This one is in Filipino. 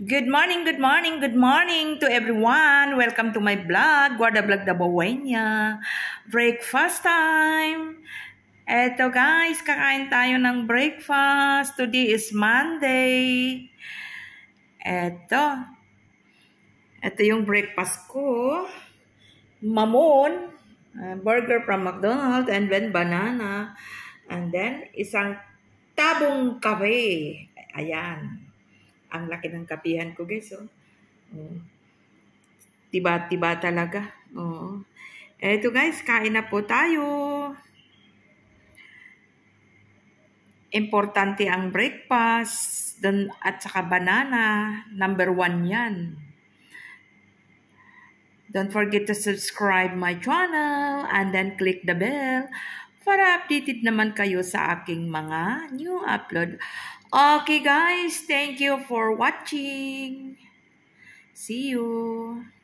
Good morning, good morning, good morning to everyone. Welcome to my vlog, Guarda Vlog Dabaweña. Breakfast time. Eto guys, kakain tayo ng breakfast. Today is Monday. Eto. Eto yung breakfast ko. Mamon, uh, burger from McDonald's, and then banana. And then, isang tabong kape. Ayan. Ang laki ng kapihan ko, guys. Oh. Oh. Tiba-tiba diba talaga. Oo. Oh. Eto guys, kain na po tayo. Importante ang breakfast dun, at saka banana. Number one yan. Don't forget to subscribe my channel and then click the bell para updated naman kayo sa aking mga new upload. Okay guys, thank you for watching. See you.